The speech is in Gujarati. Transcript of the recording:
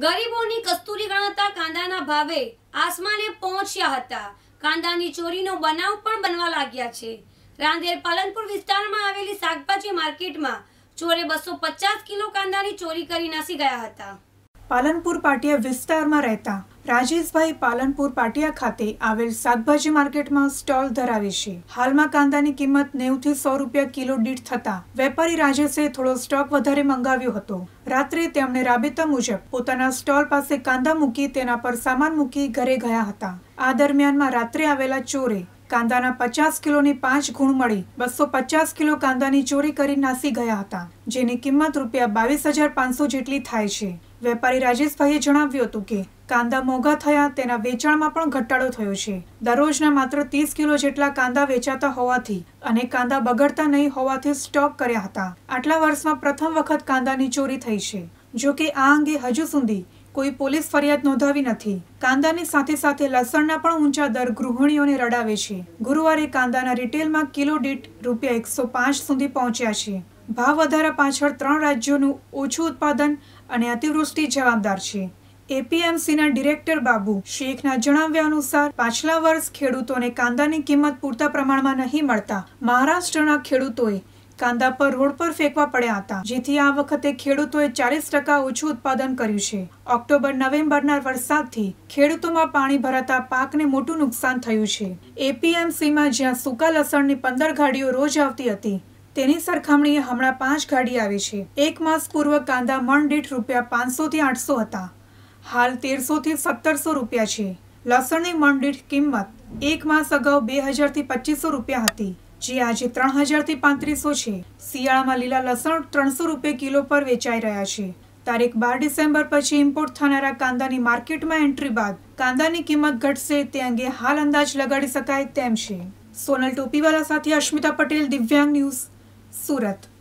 ગરીબોની કસ્તુરી ગણાતા કાંદાના ભાવે આસમાને પહોંચ્યા હતા કાંદાની ચોરીનો બનાવ પણ બનવા લાગ્યા છે રાંદેર પાલનપુર વિસ્તારમાં આવેલી શાકભાજી માર્કેટમાં ચોરે બસો પચાસ કિલો કાંદાની ચોરી કરી નાસી ગયા હતા પાલનપુર પાટિયા વિસ્તારમાં રહેતા રાજેશભાઈ પાલનપુર પાટિયા ખાતે આવેલ શાકભાજી માર્કેટમાં સ્ટોલ ધરાવે છે હાલમાં કાંદાની કિંમત નેવથી સો રૂપિયા કિલો દીઠ થતા વેપારી રાજેશે થોડો સ્ટોક વધારે મંગાવ્યો હતો રાત્રે તેમણે રાબેતા મુજબ પોતાના સ્ટોલ પાસે કાંદા મૂકી તેના પર સામાન મૂકી ઘરે ગયા હતા આ દરમિયાનમાં રાત્રે આવેલા ચોરે કાંદાના પચાસ કિલોની પાંચ ગુણ મળી બસો પચાસ કિલો કાંદાની ચોરી કરી નાસી ગયા હતા જેની કિંમત રૂપિયા બાવીસ હજાર પાંચસો જેટલી થાય છે વેપારી રાજેશભાઈએ જણાવ્યું હતું કે કાંદા મોંઘા થયા તેના વેચાણમાં પણ ઘટાડો થયો છે દરરોજના માત્ર ત્રીસ કિલો જેટલા કાંદા વેચાતા હોવાથી અને કાંદા બગડતા નહીં હોવાથી સ્ટોક કર્યા હતા આટલા વર્ષમાં પ્રથમ વખત કાંદાની ચોરી થઈ છે જો કે આ અંગે હજુ સુધી કોઈ પોલીસ ફરિયાદ નોંધાવી નથી કાંદાની સાથે સાથે લસણના પણ ઊંચા દર ગૃહિણીઓને રડાવે છે ગુરુવારે કાંદાના રિટેલમાં કિલો દીઠ રૂપિયા એકસો પાંચ સુધી પહોંચ્યા છે ભાવ વધારા પાછળ ત્રણ રાજ્યોનું ઓછું ઉત્પાદન અને અતિવૃષ્ટિ જવાબદાર છે એપીએમસીના ડિરેક્ટર બાબુ શેખના જણાવ્યા અનુસાર પાછલા વર્ષ ખેડૂતોને કાંદાની કિંમત પૂરતા પ્રમાણમાં નહીં મળતા મહારાષ્ટ્રના ખેડૂતોએ કાંદા પર રોડ પર ફેંકવા પડ્યા હતા જેથી આ વખતે ખેડૂતોએ ચાલીસ ટકા ઓછું ઉત્પાદન કર્યું છે ઓક્ટોબર નવેમ્બરના વરસાદથી ખેડૂતોમાં પાણી ભરાતા પાકને મોટું નુકસાન થયું છે એપીએમસીમાં જ્યાં સૂકા લસણની પંદર ગાડીઓ રોજ આવતી હતી તેની સરખામણીએ હમણાં પાંચ ગાડી આવી છે એક માસ પૂર્વ કાંદા મણ દીઠ રૂપિયા પાંચસોથી આઠસો હતા હાલ તેરસોથી સત્તરસો રૂપિયા છે લસણની મંડીઠ કિંમત એક માસ અગાઉ બે હજારથી પચીસો રૂપિયા હતી જે આજે ત્રણ હજારથી પાંત્રીસો છે શિયાળામાં લીલા લસણ ત્રણસો રૂપિયા કિલો પર વેચાઈ રહ્યા છે તારીખ બાર ડિસેમ્બર પછી ઇમ્પોર્ટ થનારા કાંદાની માર્કેટમાં એન્ટ્રી બાદ કાંદાની કિંમત ઘટશે તે અંગે હાલ અંદાજ લગાડી શકાય તેમ છે સોનલ ટોપીવાલા સાથે અશ્મિતા પટેલ દિવ્યાંગ ન્યૂઝ સુરત